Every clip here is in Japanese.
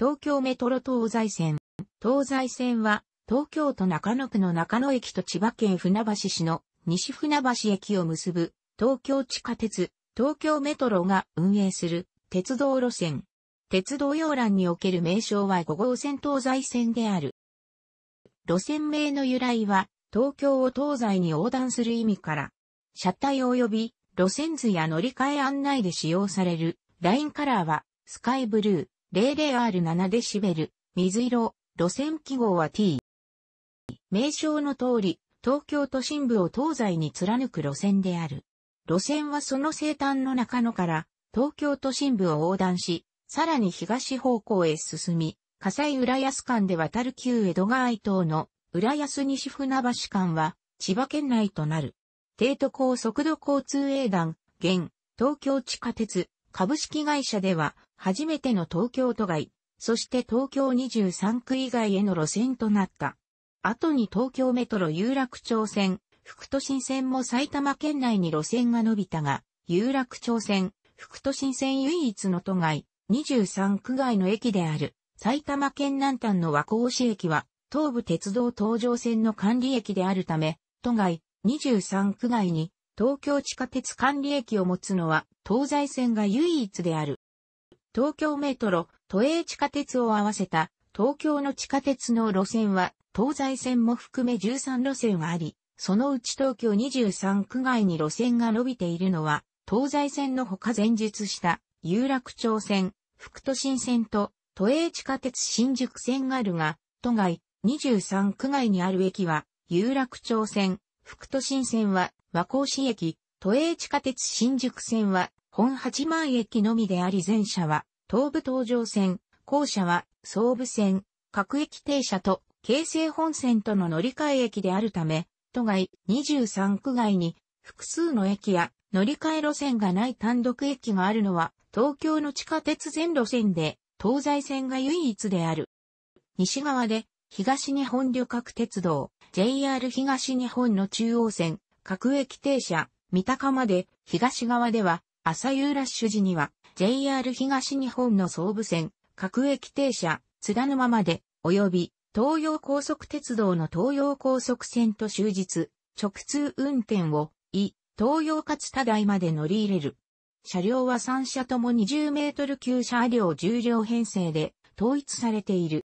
東京メトロ東西線。東西線は、東京都中野区の中野駅と千葉県船橋市の西船橋駅を結ぶ、東京地下鉄、東京メトロが運営する鉄道路線。鉄道要欄における名称は5号線東西線である。路線名の由来は、東京を東西に横断する意味から、車体及び路線図や乗り換え案内で使用されるラインカラーはスカイブルー、0 0 r 7ベル、水色、路線記号は T。名称の通り、東京都心部を東西に貫く路線である。路線はその西端の中野から東京都心部を横断し、さらに東方向へ進み、葛西浦安間で渡る旧江戸川伊東の浦安西船橋間は千葉県内となる。帝都高速度交通営団、現、東京地下鉄、株式会社では初めての東京都外、そして東京23区以外への路線となった。後に東京メトロ有楽町線、副都心線も埼玉県内に路線が伸びたが、有楽町線、副都心線唯一の都外、23区外の駅である、埼玉県南端の和光市駅は、東武鉄道東上線の管理駅であるため、都外、23区外に、東京地下鉄管理駅を持つのは、東西線が唯一である。東京メトロ、都営地下鉄を合わせた東京の地下鉄の路線は東西線も含め13路線があり、そのうち東京23区外に路線が伸びているのは、東西線のほか前述した有楽町線、副都心線と都営地下鉄新宿線があるが、都外23区外にある駅は有楽町線、副都心線は和光市駅、都営地下鉄新宿線は本八幡駅のみであり全車は東武東上線、校舎は、総武線、各駅停車と、京成本線との乗り換え駅であるため、都外23区外に、複数の駅や乗り換え路線がない単独駅があるのは、東京の地下鉄全路線で、東西線が唯一である。西側で、東日本旅客鉄道、JR 東日本の中央線、各駅停車、三鷹まで、東側では、朝夕ラッシュ時には、JR 東日本の総武線、各駅停車、津田沼まで、及び東洋高速鉄道の東洋高速線と終日、直通運転を、い、東洋勝田台まで乗り入れる。車両は3車とも20メートル級車両重量編成で統一されている。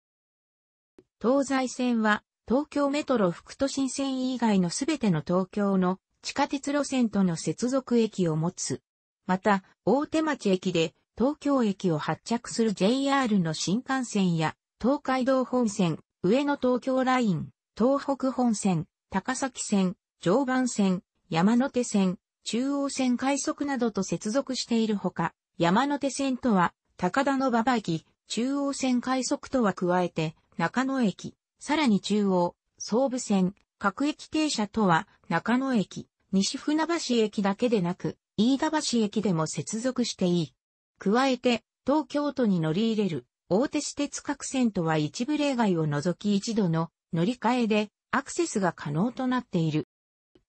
東西線は東京メトロ副都心線以外のすべての東京の地下鉄路線との接続駅を持つ。また、大手町駅で東京駅を発着する JR の新幹線や東海道本線、上野東京ライン、東北本線、高崎線、常磐線、山手線、中央線快速などと接続しているほか、山手線とは高田の馬場駅、中央線快速とは加えて中野駅、さらに中央、総武線、各駅停車とは中野駅、西船橋駅だけでなく、飯田橋駅でも接続していい。加えて、東京都に乗り入れる大手私鉄各線とは一部例外を除き一度の乗り換えでアクセスが可能となっている。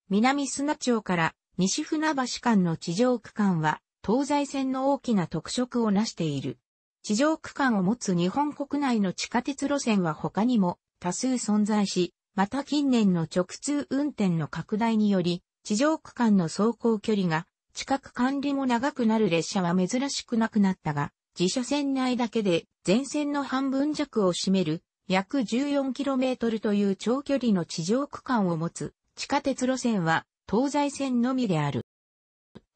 南砂町から西船橋間の地上区間は東西線の大きな特色を成している。地上区間を持つ日本国内の地下鉄路線は他にも多数存在し、また近年の直通運転の拡大により、地上区間の走行距離が近く管理も長くなる列車は珍しくなくなったが、自社線内だけで全線の半分弱を占める約 14km という長距離の地上区間を持つ地下鉄路線は東西線のみである。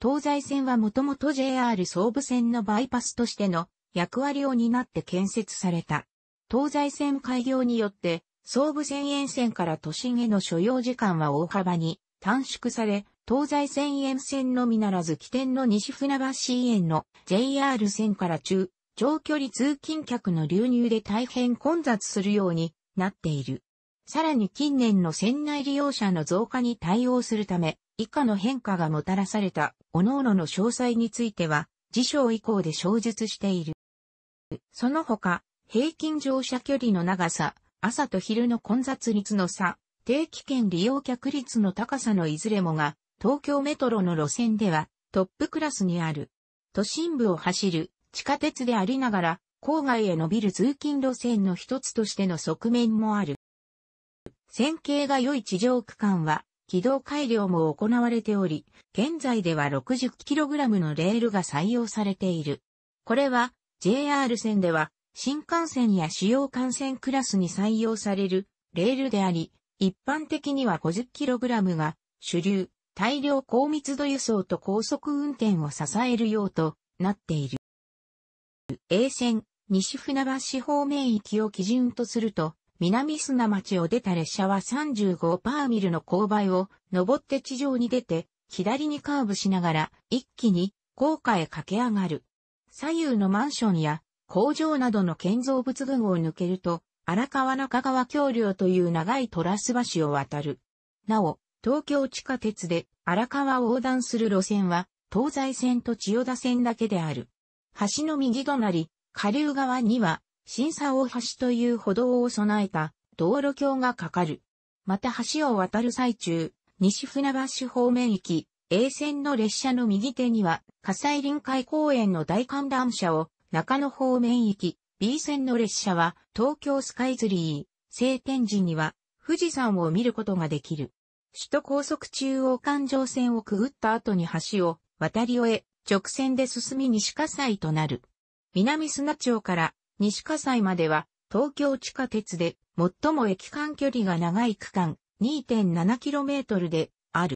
東西線はもともと JR 総武線のバイパスとしての役割を担って建設された。東西線開業によって総武線沿線から都心への所要時間は大幅に短縮され、東西線沿線のみならず起点の西船橋園の JR 線から中、長距離通勤客の流入で大変混雑するようになっている。さらに近年の船内利用者の増加に対応するため、以下の変化がもたらされた、各々の詳細については、辞書以降で詳述している。その他、平均乗車距離の長さ、朝と昼の混雑率の差、定期券利用客率の高さのいずれもが、東京メトロの路線ではトップクラスにある。都心部を走る地下鉄でありながら、郊外へ伸びる通勤路線の一つとしての側面もある。線形が良い地上区間は、軌道改良も行われており、現在では 60kg のレールが採用されている。これは、JR 線では、新幹線や主要幹線クラスに採用されるレールであり、一般的には 50kg が主流、大量高密度輸送と高速運転を支えるようとなっている。A 線、西船橋方面域を基準とすると、南砂町を出た列車は35パーミルの勾配を登って地上に出て、左にカーブしながら一気に高架へ駆け上がる。左右のマンションや工場などの建造物群を抜けると、荒川中川橋梁という長いトラス橋を渡る。なお、東京地下鉄で荒川を横断する路線は、東西線と千代田線だけである。橋の右隣、下流側には、新佐大橋という歩道を備えた道路橋がかかる。また橋を渡る最中、西船橋方面行き、A 線の列車の右手には、火災臨海公園の大観覧車を、中野方面行き、B 線の列車は、東京スカイツリー、晴天時には、富士山を見ることができる。首都高速中央環状線をくぐった後に橋を渡り終え、直線で進み西葛西となる。南砂町から西葛西までは東京地下鉄で最も駅間距離が長い区間 2.7km である。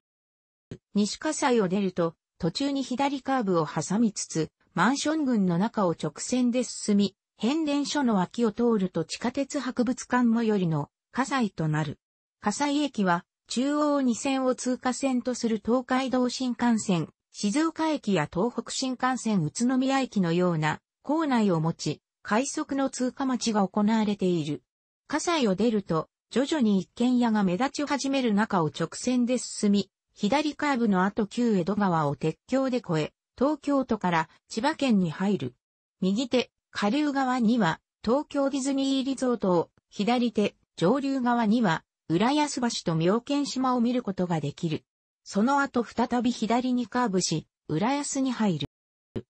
西葛西を出ると途中に左カーブを挟みつつマンション群の中を直線で進み、変電所の脇を通ると地下鉄博物館最寄りの葛西となる。葛西駅は中央2線を通過線とする東海道新幹線、静岡駅や東北新幹線宇都宮駅のような構内を持ち、快速の通過待ちが行われている。葛西を出ると、徐々に一軒家が目立ち始める中を直線で進み、左カーブの後旧江戸川を鉄橋で越え、東京都から千葉県に入る。右手、下流側には東京ディズニーリゾートを、左手、上流側には浦安橋と妙見島を見ることができる。その後再び左にカーブし、浦安に入る。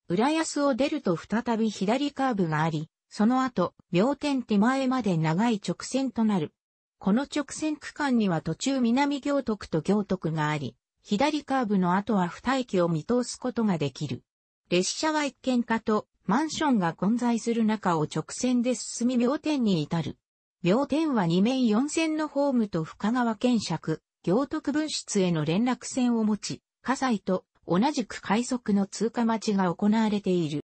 浦安を出ると再び左カーブがあり、その後、妙天手前まで長い直線となる。この直線区間には途中南行徳と行徳があり、左カーブの後は二駅を見通すことができる。列車は一軒家とマンションが混在する中を直線で進み妙天に至る。秒天は2面4線のホームと深川県尺、行徳分室への連絡線を持ち、火災と同じく快速の通過待ちが行われている。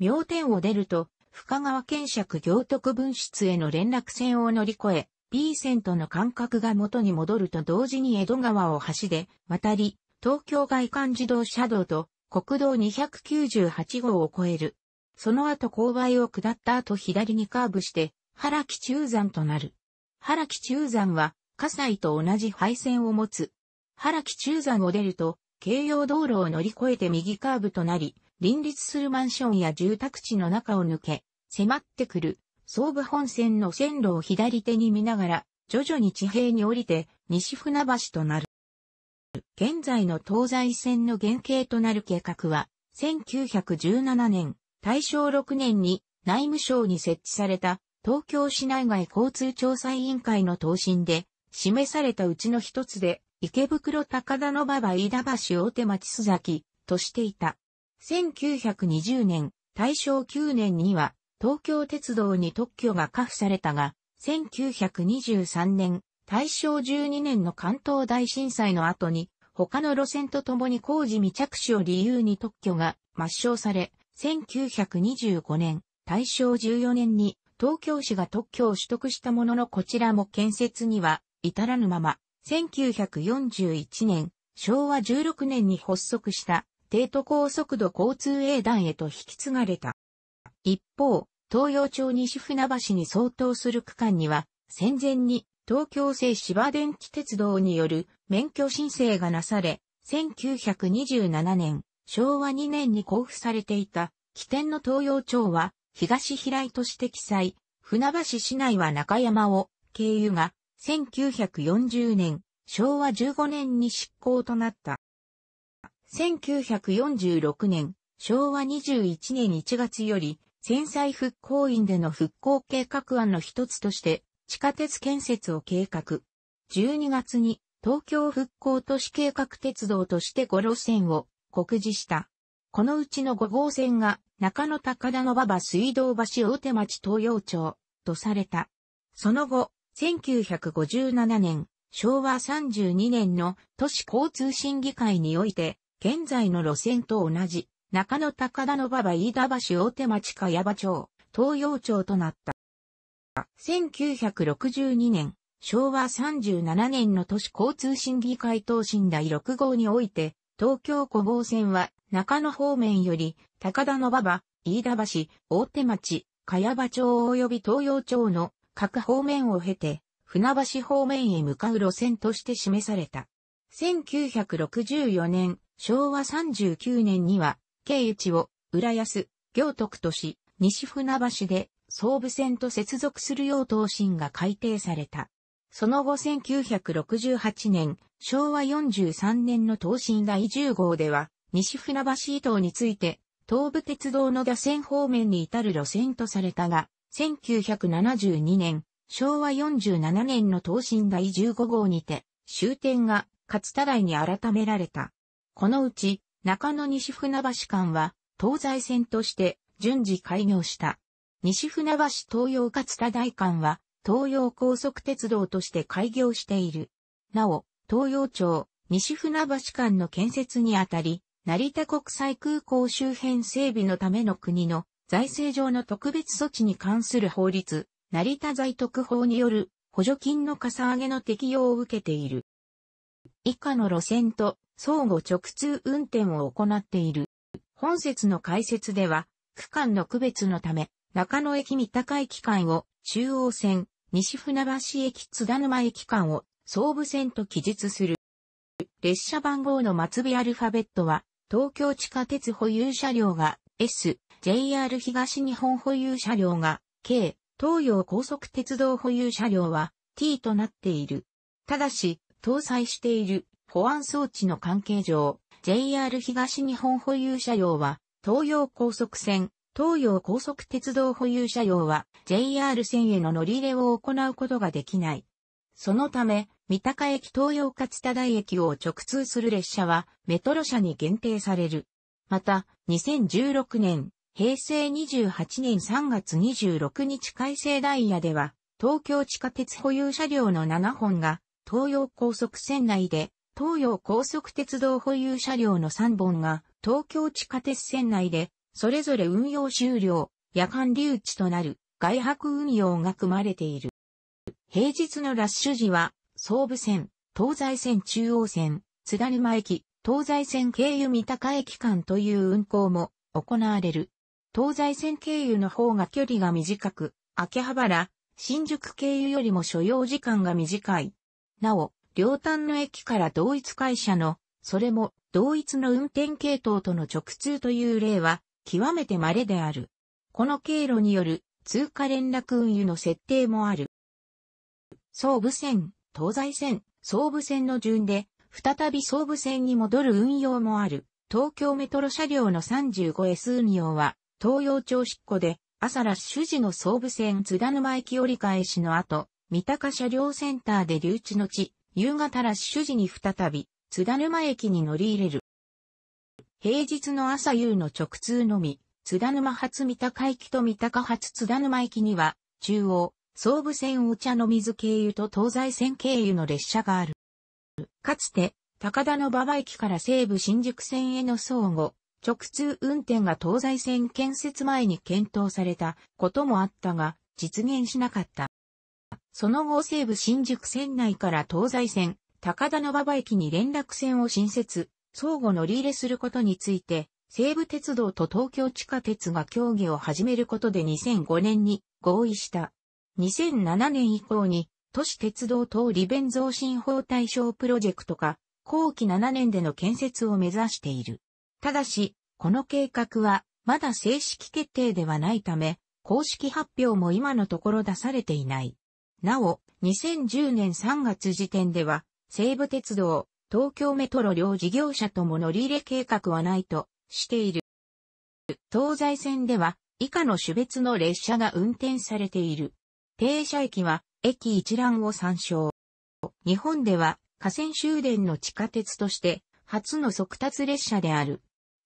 妙天を出ると、深川県尺行徳分室への連絡線を乗り越え、B 線との間隔が元に戻ると同時に江戸川を橋で渡り、東京外環自動車道と国道298号を越える。その後勾配を下った後左にカーブして、原木中山となる。原木中山は、葛西と同じ配線を持つ。原木中山を出ると、京葉道路を乗り越えて右カーブとなり、林立するマンションや住宅地の中を抜け、迫ってくる、総武本線の線路を左手に見ながら、徐々に地平に降りて、西船橋となる。現在の東西線の原型となる計画は、1917年、大正6年に内務省に設置された東京市内外交通調査委員会の答申で、示されたうちの一つで、池袋高田の馬場飯田橋大手町須崎としていた。1920年、大正9年には東京鉄道に特許が下付されたが、1923年、大正12年の関東大震災の後に、他の路線とともに工事未着手を理由に特許が抹消され、1925年、大正14年に東京市が特許を取得したもののこちらも建設には至らぬまま、1941年、昭和16年に発足した帝都高速度交通営団へと引き継がれた。一方、東洋町西船橋に相当する区間には、戦前に東京製芝電気鉄道による免許申請がなされ、1927年、昭和2年に交付されていた起点の東洋町は東平井都市的記船橋市内は中山を経由が1940年、昭和15年に執行となった。1946年、昭和21年1月より、戦災復興院での復興計画案の一つとして、地下鉄建設を計画。12月に、東京復興都市計画鉄道として5路線を告示した。このうちの5号線が中野高田の馬場水道橋大手町東洋町とされた。その後、1957年、昭和32年の都市交通審議会において、現在の路線と同じ、中野高田の馬場飯田橋大手町茅場町、東洋町となった。1962年、昭和37年の都市交通審議会等申第6号において、東京古豪線は中野方面より高田の馬場、飯田橋、大手町、茅場町及び東洋町の各方面を経て船橋方面へ向かう路線として示された。1964年、昭和39年には、経一を浦安、行徳都市、西船橋で総武線と接続するよう答が改定された。その後1968年、昭和43年の東進第10号では、西船橋伊東について、東武鉄道の打線方面に至る路線とされたが、1972年、昭和47年の東進第15号にて、終点が勝田台に改められた。このうち、中野西船橋間は、東西線として順次開業した。西船橋東洋勝田台間は、東洋高速鉄道として開業している。なお、東洋町、西船橋間の建設にあたり、成田国際空港周辺整備のための国の財政上の特別措置に関する法律、成田財特法による補助金のかさ上げの適用を受けている。以下の路線と相互直通運転を行っている。本節の解説では、区間の区別のため、中野駅三鷹駅間を中央線、西船橋駅津田沼駅間を総武線と記述する。列車番号の末尾アルファベットは、東京地下鉄保有車両が S、JR 東日本保有車両が K、東洋高速鉄道保有車両は T となっている。ただし、搭載している保安装置の関係上、JR 東日本保有車両は東洋高速線、東洋高速鉄道保有車両は JR 線への乗り入れを行うことができない。そのため、三鷹駅東洋勝田台駅を直通する列車はメトロ車に限定される。また、2016年、平成28年3月26日改正ダイヤでは、東京地下鉄保有車両の7本が、東洋高速線内で、東洋高速鉄道保有車両の3本が、東京地下鉄線内で、それぞれ運用終了、夜間留置となる外泊運用が組まれている。平日のラッシュ時は、総武線、東西線中央線、津田沼駅、東西線経由三鷹駅間という運行も行われる。東西線経由の方が距離が短く、秋葉原、新宿経由よりも所要時間が短い。なお、両端の駅から同一会社の、それも同一の運転系統との直通という例は極めて稀である。この経路による通過連絡運輸の設定もある。総武線、東西線、総武線の順で、再び総武線に戻る運用もある。東京メトロ車両の 35S 運用は、東洋町執行で、朝ラッシュ時の総武線津田沼駅折り返しの後、三鷹車両センターで留置の地、夕方ラッシュ時に再び、津田沼駅に乗り入れる。平日の朝夕の直通のみ、津田沼発三鷹駅と三鷹発津田沼駅には、中央、総武線お茶の水経由と東西線経由の列車がある。かつて、高田の馬場駅から西武新宿線への相互、直通運転が東西線建設前に検討されたこともあったが、実現しなかった。その後西武新宿線内から東西線、高田の馬場駅に連絡線を新設、相互乗り入れすることについて、西武鉄道と東京地下鉄が協議を始めることで2005年に合意した。2007年以降に、都市鉄道等利便増進法対象プロジェクトか、後期7年での建設を目指している。ただし、この計画は、まだ正式決定ではないため、公式発表も今のところ出されていない。なお、2010年3月時点では、西武鉄道、東京メトロ両事業者とも乗り入れ計画はないとしている。東西線では以下の種別の列車が運転されている。停車駅は駅一覧を参照。日本では河川終電の地下鉄として初の速達列車である。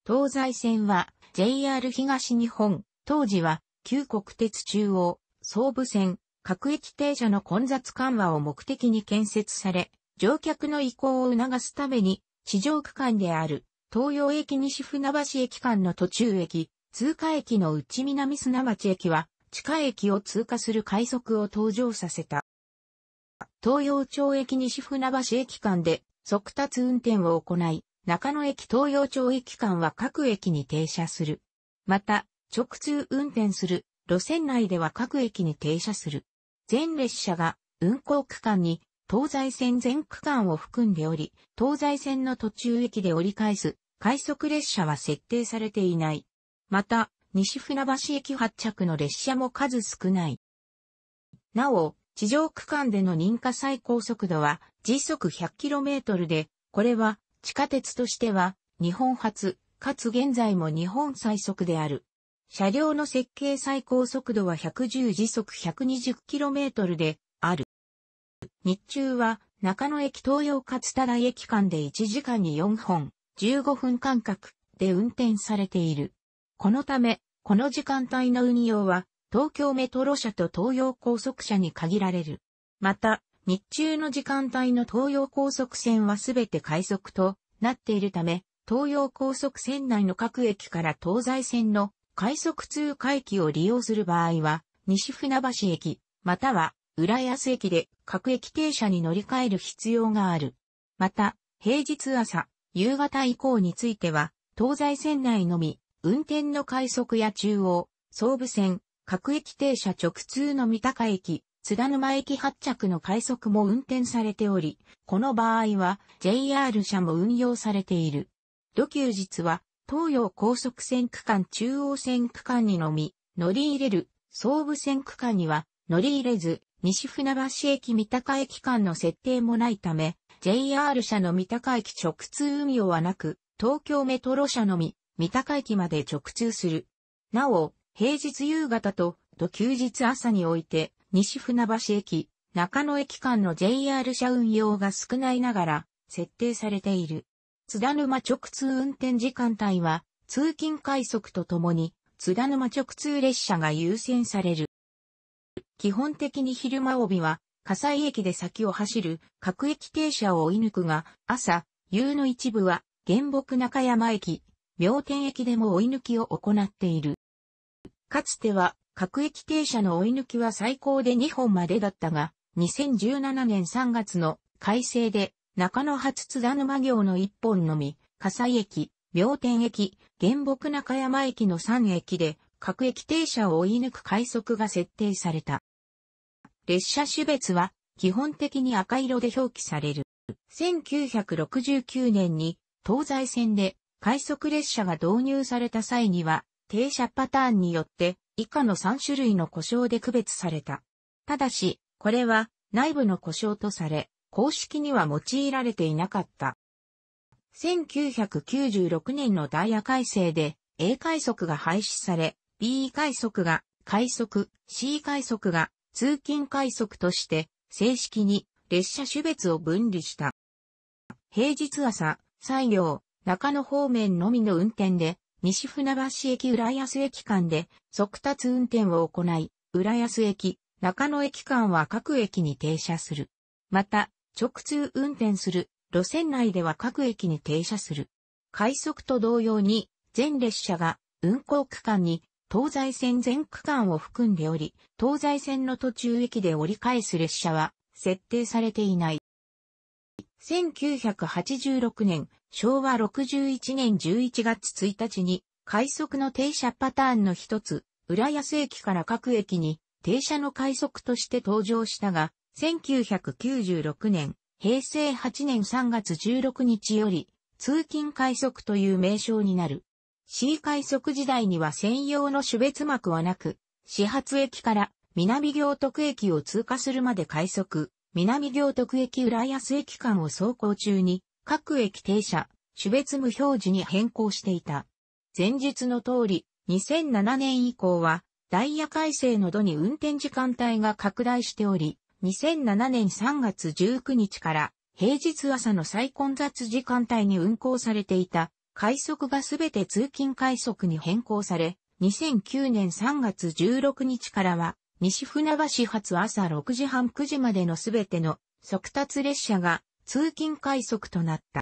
東西線は JR 東日本、当時は旧国鉄中央、総武線、各駅停車の混雑緩和を目的に建設され、乗客の移行を促すために、地上区間である東洋駅西船橋駅間の途中駅、通過駅の内南砂町駅は、地下駅を通過する快速を登場させた。東洋町駅西船橋駅間で速達運転を行い、中野駅東洋町駅間は各駅に停車する。また、直通運転する路線内では各駅に停車する。全列車が運行区間に東西線全区間を含んでおり、東西線の途中駅で折り返す快速列車は設定されていない。また、西船橋駅発着の列車も数少ない。なお、地上区間での認可最高速度は時速 100km で、これは地下鉄としては日本初、かつ現在も日本最速である。車両の設計最高速度は110時速 120km で、日中は中野駅東洋勝田台駅間で1時間に4本、15分間隔で運転されている。このため、この時間帯の運用は東京メトロ車と東洋高速車に限られる。また、日中の時間帯の東洋高速線はすべて快速となっているため、東洋高速線内の各駅から東西線の快速通過駅を利用する場合は、西船橋駅、または浦安駅で各駅停車に乗り換える必要がある。また、平日朝、夕方以降については、東西線内のみ、運転の快速や中央、総武線、各駅停車直通の三鷹駅、津田沼駅発着の快速も運転されており、この場合は JR 車も運用されている。土休日は東洋高速線区間中央線区間にのみ乗り入れる総武線区間には乗り入れず西船橋駅三鷹駅間の設定もないため、JR 社の三鷹駅直通運用はなく、東京メトロ社のみ、三鷹駅まで直通する。なお、平日夕方と、と休日朝において、西船橋駅、中野駅間の JR 社運用が少ないながら、設定されている。津田沼直通運転時間帯は、通勤快速とともに、津田沼直通列車が優先される。基本的に昼間帯は、火災駅で先を走る各駅停車を追い抜くが、朝、夕の一部は、原木中山駅、明天駅でも追い抜きを行っている。かつては、各駅停車の追い抜きは最高で2本までだったが、2017年3月の改正で、中野発津田沼行の1本のみ、火災駅、明天駅、原木中山駅の3駅で、各駅停車を追い抜く快速が設定された。列車種別は基本的に赤色で表記される。1969年に東西線で快速列車が導入された際には停車パターンによって以下の3種類の故障で区別された。ただし、これは内部の故障とされ、公式には用いられていなかった。1996年のダイヤ改正で A 快速が廃止され、B 快速が快速、C 快速が通勤快速として正式に列車種別を分離した。平日朝、西行、中野方面のみの運転で、西船橋駅浦安駅間で速達運転を行い、浦安駅、中野駅間は各駅に停車する。また、直通運転する路線内では各駅に停車する。快速と同様に、全列車が運行区間に東西線全区間を含んでおり、東西線の途中駅で折り返す列車は設定されていない。1986年、昭和61年11月1日に、快速の停車パターンの一つ、浦安駅から各駅に停車の快速として登場したが、1996年、平成8年3月16日より、通勤快速という名称になる。C 快速時代には専用の種別幕はなく、始発駅から南行徳駅を通過するまで快速、南行徳駅浦安駅間を走行中に、各駅停車、種別無表示に変更していた。前述の通り、2007年以降は、ダイヤ改正の度に運転時間帯が拡大しており、2007年3月19日から、平日朝の再混雑時間帯に運行されていた、快速がすべて通勤快速に変更され、2009年3月16日からは、西船橋発朝6時半9時までのすべての速達列車が通勤快速となった。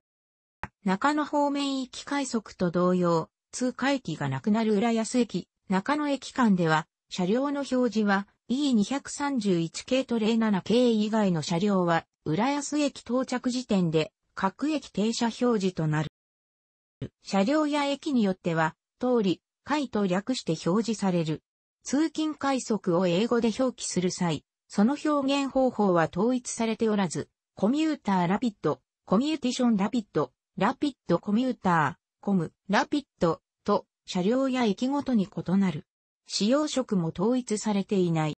中野方面行き快速と同様、通過駅がなくなる浦安駅、中野駅間では、車両の表示は E231 系と07系以外の車両は、浦安駅到着時点で各駅停車表示となる。車両や駅によっては、通り、階と略して表示される。通勤快速を英語で表記する際、その表現方法は統一されておらず、コミューターラピッド、コミューティションラピッド、ラピッドコミューター、コム、ラピッド、と、車両や駅ごとに異なる。使用色も統一されていない。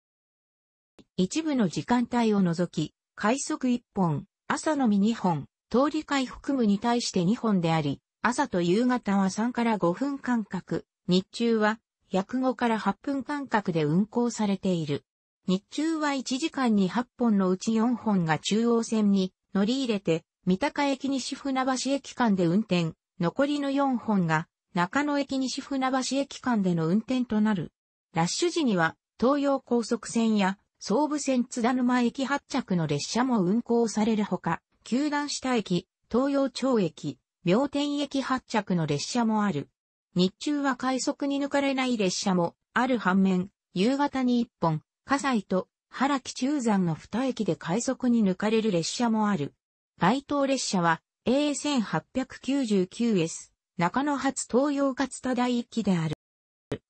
一部の時間帯を除き、快速1本、朝のみ2本、通り回含むに対して2本であり、朝と夕方は3から5分間隔、日中は約5から8分間隔で運行されている。日中は1時間に8本のうち4本が中央線に乗り入れて、三鷹駅西船橋駅間で運転、残りの4本が中野駅西船橋駅間での運転となる。ラッシュ時には東洋高速線や総武線津田沼駅発着の列車も運行されるほか、球団下駅、東洋町駅、明天駅発着の列車もある。日中は快速に抜かれない列車もある反面、夕方に一本、葛西と原木中山の二駅で快速に抜かれる列車もある。該当列車は A1899S 中野発東洋勝田一駅である。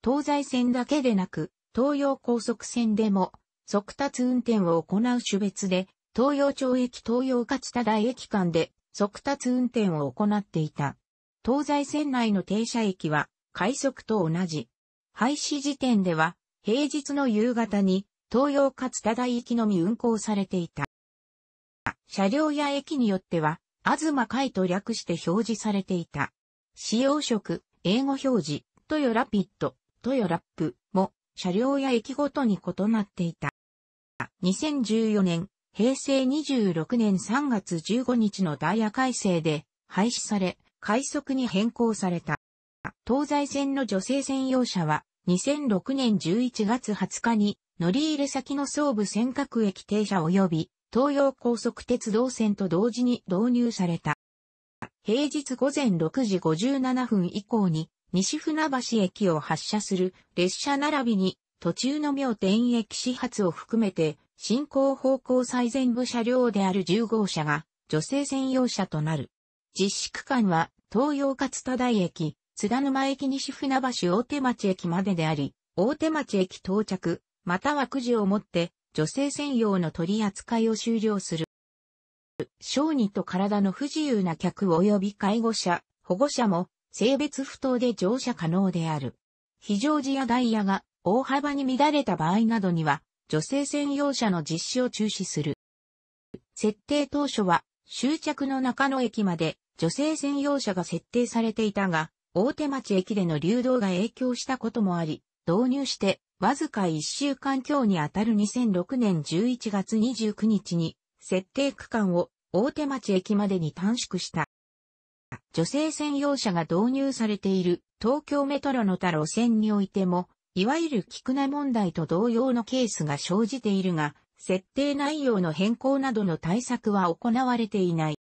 東西線だけでなく、東洋高速線でも速達運転を行う種別で、東洋町駅東洋勝田台駅間で速達運転を行っていた。東西線内の停車駅は快速と同じ。廃止時点では平日の夕方に東洋勝田台行きのみ運行されていた。車両や駅によっては、東海と略して表示されていた。使用色、英語表示、トヨラピット、トヨラップも車両や駅ごとに異なっていた。2014年、平成26年3月15日のダイヤ改正で廃止され、快速に変更された。東西線の女性専用車は2006年11月20日に乗り入れ先の総武尖閣駅停車及び東洋高速鉄道線と同時に導入された。平日午前6時57分以降に西船橋駅を発車する列車並びに途中の妙天駅始発を含めて、進行方向最前部車両である10号車が、女性専用車となる。実施区間は、東洋勝田台駅、津田沼駅西船橋大手町駅までであり、大手町駅到着、またはくじをもって、女性専用の取り扱いを終了する。小児と体の不自由な客及び介護者、保護者も、性別不当で乗車可能である。非常時やダイヤが大幅に乱れた場合などには、女性専用車の実施を中止する。設定当初は、終着の中野駅まで女性専用車が設定されていたが、大手町駅での流動が影響したこともあり、導入して、わずか1週間強にあたる2006年11月29日に、設定区間を大手町駅までに短縮した。女性専用車が導入されている東京メトロの他路線においても、いわゆる菊名問題と同様のケースが生じているが、設定内容の変更などの対策は行われていない。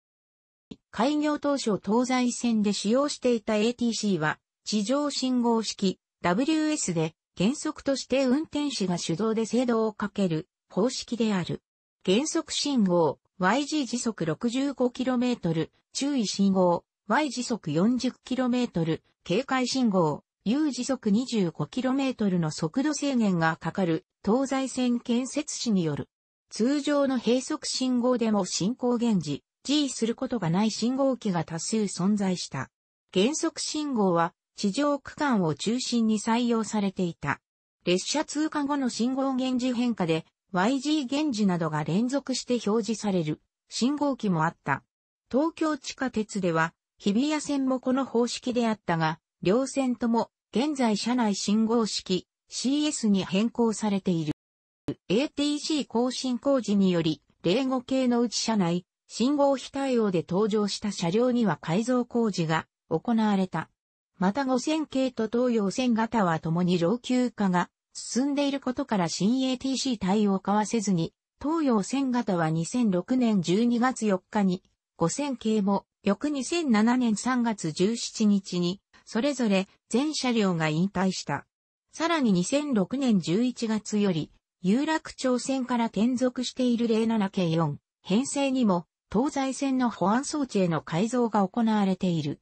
開業当初東西線で使用していた ATC は、地上信号式 WS で原則として運転士が手動で制動をかける方式である。原則信号 YG 時速 65km、注意信号 Y 時速 40km、警戒信号有時速 25km の速度制限がかかる東西線建設士による。通常の閉塞信号でも進行源時、G することがない信号機が多数存在した。減速信号は地上区間を中心に採用されていた。列車通過後の信号源時変化で YG 源時などが連続して表示される信号機もあった。東京地下鉄では日比谷線もこの方式であったが、両線とも現在車内信号式 CS に変更されている。ATC 更新工事により、零5系のうち車内、信号非対応で登場した車両には改造工事が行われた。また5000系と東洋線型は共に老朽化が進んでいることから新 ATC 対応化はせずに、東洋線型は2006年12月4日に、5000系も翌2007年3月17日にそれぞれ全車両が引退した。さらに2006年11月より、有楽町線から転属している07系4、編成にも、東西線の保安装置への改造が行われている。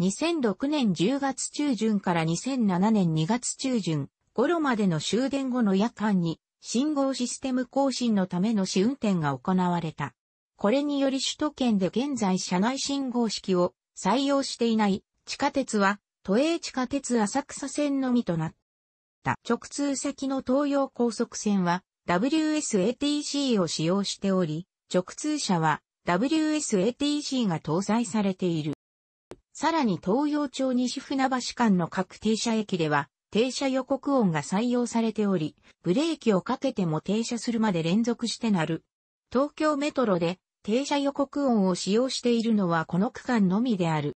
2006年10月中旬から2007年2月中旬頃までの終電後の夜間に信号システム更新のための試運転が行われた。これにより首都圏で現在車内信号式を採用していない地下鉄は都営地下鉄浅草線のみとなった。直通先の東洋高速線は WSATC を使用しており、直通車は WSATC が搭載されている。さらに東洋町西船橋間の各停車駅では、停車予告音が採用されており、ブレーキをかけても停車するまで連続してなる。東京メトロで停車予告音を使用しているのはこの区間のみである。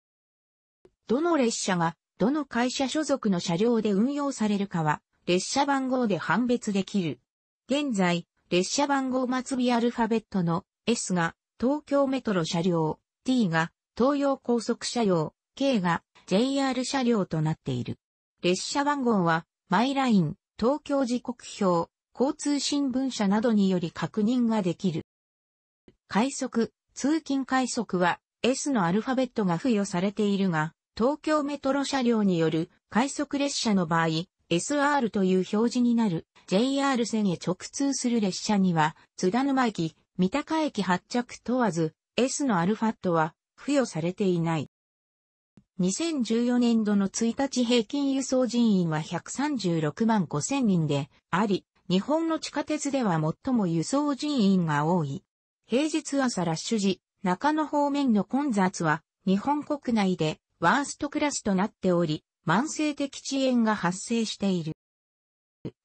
どの列車が、どの会社所属の車両で運用されるかは、列車番号で判別できる。現在、列車番号末尾アルファベットの S が東京メトロ車両、T が東洋高速車両、K が JR 車両となっている。列車番号は、マイライン、東京時刻表、交通新聞社などにより確認ができる。快速、通勤快速は S のアルファベットが付与されているが、東京メトロ車両による快速列車の場合、SR という表示になる JR 線へ直通する列車には、津田沼駅、三鷹駅発着問わず、S のアルファットは付与されていない。2014年度の1日平均輸送人員は136万5千人であり、日本の地下鉄では最も輸送人員が多い。平日朝ラッシュ時、中野方面の混雑は日本国内でワーストクラスとなっており、慢性的遅延が発生している。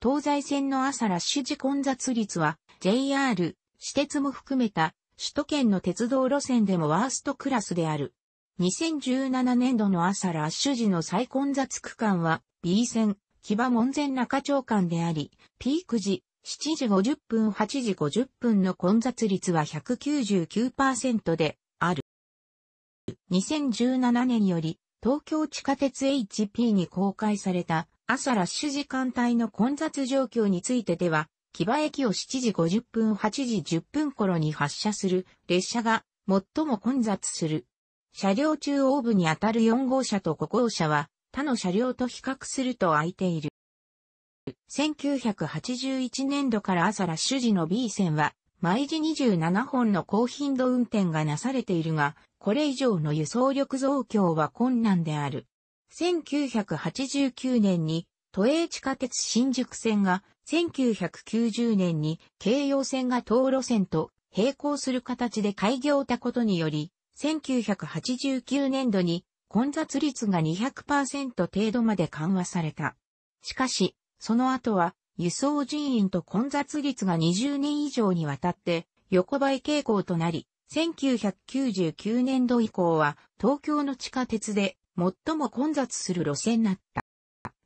東西線の朝ラッシュ時混雑率は JR、私鉄も含めた首都圏の鉄道路線でもワーストクラスである。2017年度の朝ラッシュ時の再混雑区間は B 線、木場門前中町間であり、ピーク時、7時50分8時50分の混雑率は199%である。2017年より東京地下鉄 HP に公開された朝ラッシュ時間帯の混雑状況についてでは、木場駅を7時50分8時10分頃に発車する列車が最も混雑する。車両中央部にあたる4号車と5号車は他の車両と比較すると空いている。1981年度から朝ラッシュ時の B 線は毎時27本の高頻度運転がなされているが、これ以上の輸送力増強は困難である。1989年に都営地下鉄新宿線が、1990年に京葉線が東路線と並行する形で開業たことにより、1989年度に混雑率が200%程度まで緩和された。しかし、その後は輸送人員と混雑率が20年以上にわたって横ばい傾向となり、1999年度以降は東京の地下鉄で最も混雑する路線だった。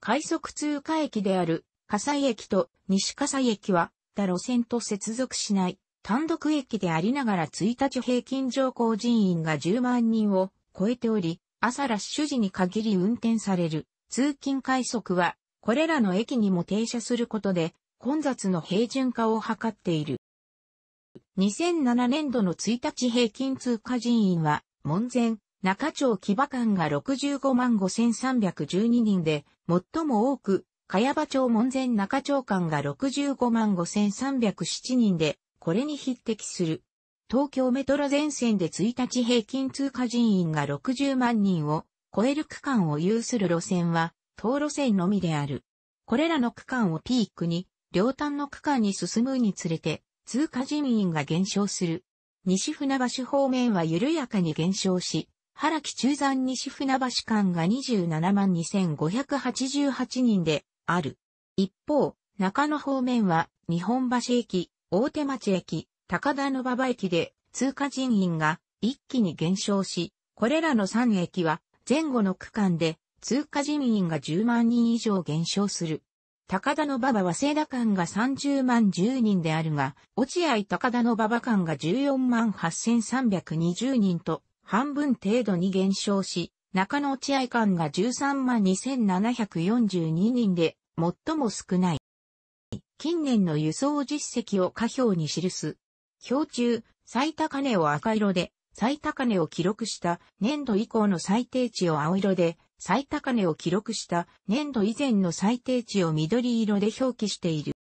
快速通過駅である葛西駅と西葛西駅は他路線と接続しない単独駅でありながら1日平均乗降人員が10万人を超えており、朝ラッシュ時に限り運転される通勤快速はこれらの駅にも停車することで、混雑の平準化を図っている。2007年度の1日平均通過人員は、門前、中町木場間が65万5312人で、最も多く、茅場町門前中町間が65万5307人で、これに匹敵する。東京メトロ全線で1日平均通過人員が60万人を超える区間を有する路線は、東路線のみである。これらの区間をピークに、両端の区間に進むにつれて、通過人員が減少する。西船橋方面は緩やかに減少し、原木中山西船橋間が272,588人である。一方、中野方面は日本橋駅、大手町駅、高田の馬場駅で通過人員が一気に減少し、これらの3駅は前後の区間で通過人員が10万人以上減少する。高田の馬場は聖田間が30万10人であるが、落合高田の馬場間が14万8320人と、半分程度に減少し、中野落合間が13万2742人で、最も少ない。近年の輸送実績を下表に記す。表中、最高値を赤色で、最高値を記録した年度以降の最低値を青色で、最高値を記録した年度以前の最低値を緑色で表記している。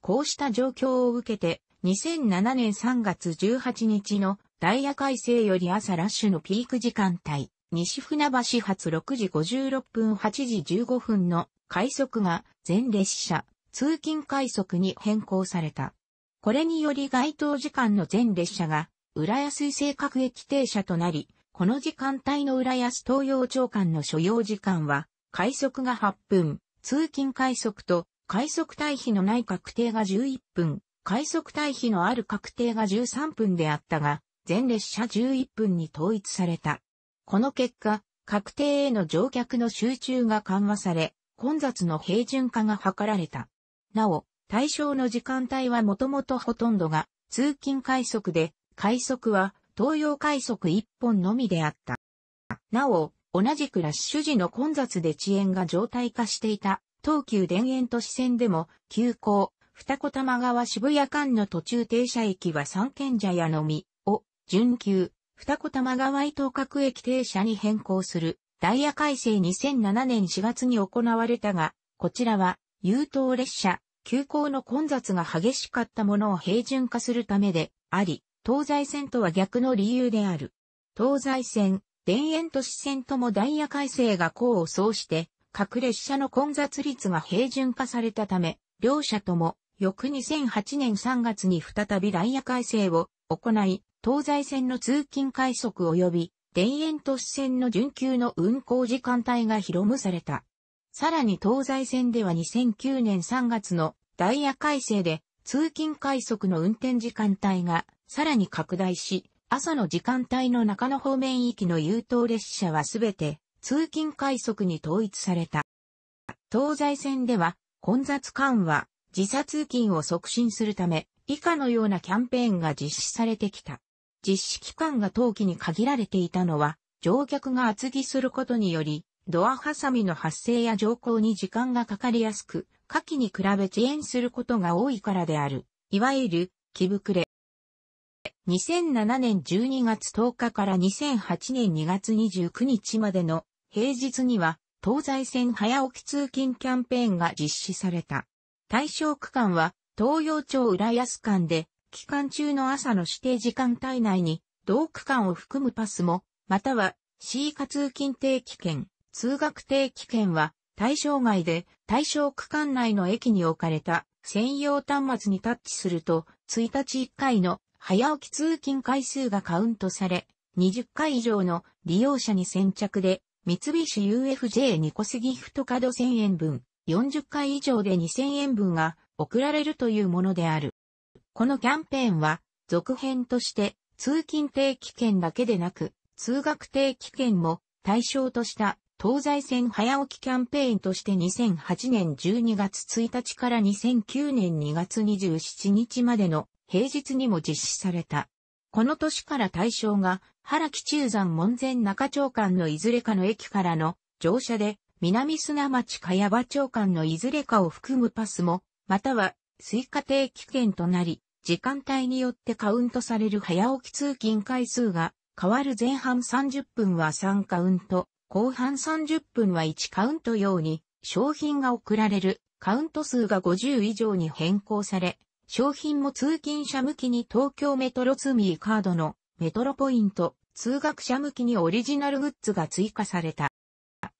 こうした状況を受けて、2007年3月18日のダイヤ改正より朝ラッシュのピーク時間帯、西船橋発6時56分8時15分の快速が全列車、通勤快速に変更された。これにより該当時間の全列車が、浦安性格駅停車となり、この時間帯の浦安東洋長官の所要時間は、快速が8分、通勤快速と快速対比のない確定が11分、快速対比のある確定が13分であったが、全列車11分に統一された。この結果、確定への乗客の集中が緩和され、混雑の平準化が図られた。なお、対象の時間帯はもともとほとんどが通勤快速で、快速は東洋快速一本のみであった。なお、同じくラッシュ時の混雑で遅延が常態化していた、東急田園都市線でも、急行、二子玉川渋谷間の途中停車駅は三軒茶屋のみを、準急、二子玉川伊東角駅停車に変更する、ダイヤ改正2007年4月に行われたが、こちらは、優等列車、急行の混雑が激しかったものを平準化するためであり、東西線とは逆の理由である。東西線、田園都市線ともダイヤ改正が功を奏して、各列車の混雑率が平準化されたため、両社とも、翌2008年3月に再びダイヤ改正を行い、東西線の通勤快速及び、田園都市線の準急の運行時間帯が広むされた。さらに東西線では2009年3月のダイヤ改正で、通勤快速の運転時間帯がさらに拡大し、朝の時間帯の中野方面行きの優等列車はすべて通勤快速に統一された。東西線では混雑緩和、時差通勤を促進するため、以下のようなキャンペーンが実施されてきた。実施期間が冬季に限られていたのは、乗客が厚着することにより、ドアハサミの発生や乗降に時間がかかりやすく、夏季に比べ遅延することが多いからである。いわゆる、気膨れ。2007年12月10日から2008年2月29日までの平日には東西線早起き通勤キャンペーンが実施された。対象区間は東洋町浦安間で期間中の朝の指定時間帯内に同区間を含むパスも、または C カ通勤定期券、通学定期券は対象外で対象区間内の駅に置かれた専用端末にタッチすると1日1回の早起き通勤回数がカウントされ、20回以上の利用者に先着で、三菱 UFJ ニコスギフトカード1000円分、40回以上で2000円分が送られるというものである。このキャンペーンは、続編として、通勤定期券だけでなく、通学定期券も対象とした東西線早起きキャンペーンとして2008年12月1日から2009年2月27日までの平日にも実施された。この年から対象が原木中山門前中長官のいずれかの駅からの乗車で南砂町茅場長官のいずれかを含むパスも、または追加定期券となり、時間帯によってカウントされる早起き通勤回数が変わる前半30分は3カウント、後半30分は1カウントように商品が送られるカウント数が50以上に変更され、商品も通勤者向きに東京メトロツミーカードのメトロポイント、通学者向きにオリジナルグッズが追加された。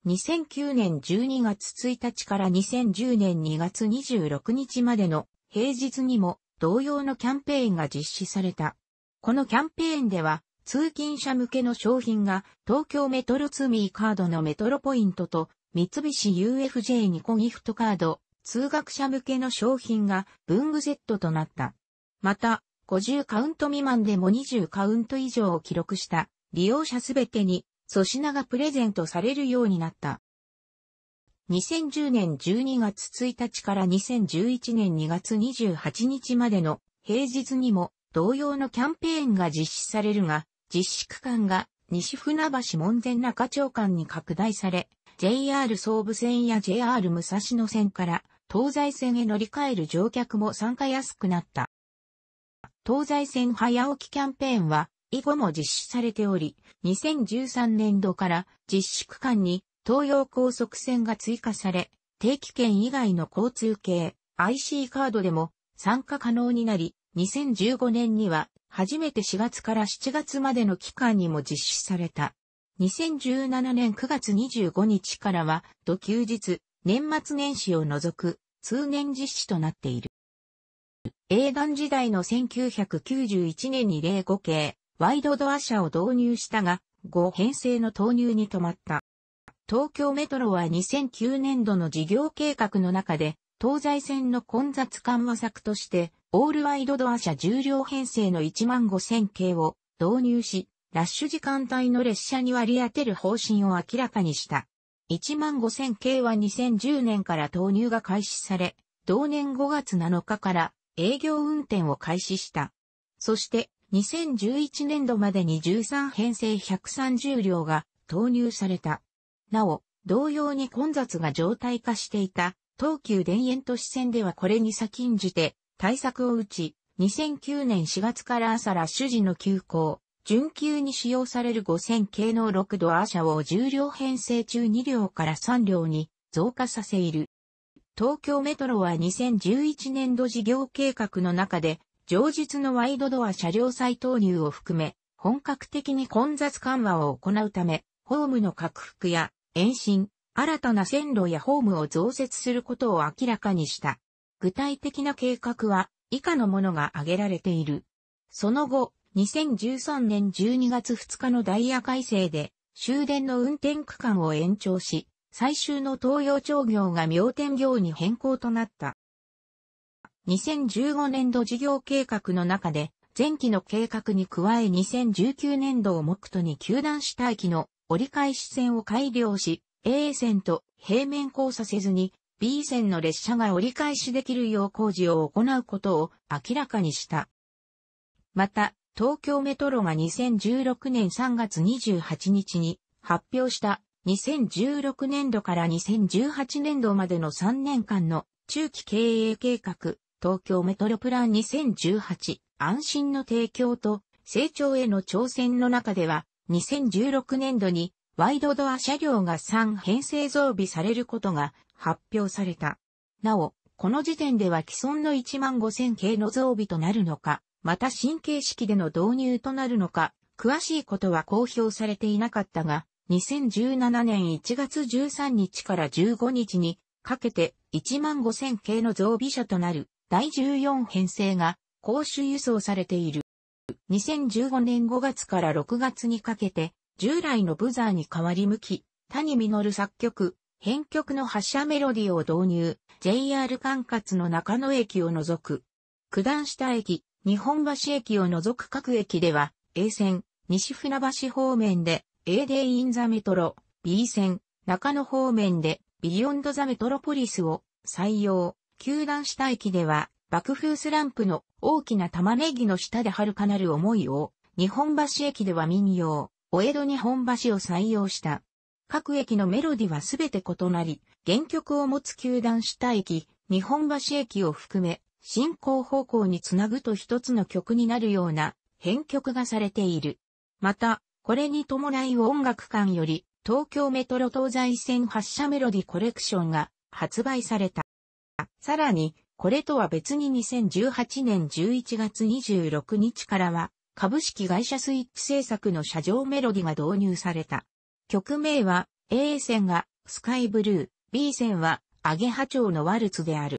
2009年12月1日から2010年2月26日までの平日にも同様のキャンペーンが実施された。このキャンペーンでは通勤者向けの商品が東京メトロツミーカードのメトロポイントと三菱 UFJ ニコギフトカード、通学者向けの商品が文具セットとなった。また、50カウント未満でも20カウント以上を記録した利用者すべてに粗品がプレゼントされるようになった。2010年12月1日から2011年2月28日までの平日にも同様のキャンペーンが実施されるが、実施区間が西船橋門前中町間に拡大され、JR 総武線や JR 武蔵野線から東西線へ乗り換える乗客も参加安くなった。東西線早起きキャンペーンは、以後も実施されており、2013年度から実施区間に東洋高速線が追加され、定期券以外の交通系 IC カードでも参加可能になり、2015年には初めて4月から7月までの期間にも実施された。2017年9月25日からは、土休日、年末年始を除く通年実施となっている。英断時代の1991年に05系ワイドドア車を導入したが、5編成の投入に止まった。東京メトロは2009年度の事業計画の中で、東西線の混雑緩和策として、オールワイドドア車重量編成の1万5000系を導入し、ラッシュ時間帯の列車に割り当てる方針を明らかにした。15000系は2010年から投入が開始され、同年5月7日から営業運転を開始した。そして2011年度までに13編成130両が投入された。なお、同様に混雑が常態化していた東急田園都市線ではこれに先んじて対策を打ち、2009年4月から朝ラッシュ時の急行、準急に使用される5000系の6ドア車を10両編成中2両から3両に増加させいる。東京メトロは2011年度事業計画の中で、上述のワイドドア車両再投入を含め、本格的に混雑緩和を行うため、ホームの拡幅や延伸、新たな線路やホームを増設することを明らかにした。具体的な計画は以下のものが挙げられている。その後、2013年12月2日のダイヤ改正で終電の運転区間を延長し、最終の東洋町業が明天業に変更となった。2015年度事業計画の中で、前期の計画に加え2019年度を目途に球団主体機の折り返し線を改良し、A 線と平面交差せずに B 線の列車が折り返しできるよう工事を行うことを明らかにした。また、東京メトロが2016年3月28日に発表した2016年度から2018年度までの3年間の中期経営計画東京メトロプラン2018安心の提供と成長への挑戦の中では2016年度にワイドドア車両が3編成増備されることが発表された。なお、この時点では既存の1万5000系の増備となるのか、また新形式での導入となるのか、詳しいことは公表されていなかったが、2017年1月13日から15日にかけて1万5000系の増備車となる第14編成が公衆輸送されている。2015年5月から6月にかけて従来のブザーに変わり向き、谷実る作曲、編曲の発車メロディを導入、JR 管轄の中野駅を除く、九段下駅、日本橋駅を除く各駅では、A 線、西船橋方面で、A デインザメトロ、B 線、中野方面で、ビヨンドザメトロポリスを採用。球団下駅では、爆風スランプの大きな玉ねぎの下で遥かなる思いを、日本橋駅では民謡、お江戸日本橋を採用した。各駅のメロディはすべて異なり、原曲を持つ球団下駅、日本橋駅を含め、進行方向につなぐと一つの曲になるような編曲がされている。また、これに伴い音楽館より東京メトロ東西線発車メロディコレクションが発売された。さらに、これとは別に2018年11月26日からは、株式会社スイッチ制作の車上メロディが導入された。曲名は A 線がスカイブルー、B 線はアゲハチョウのワルツである。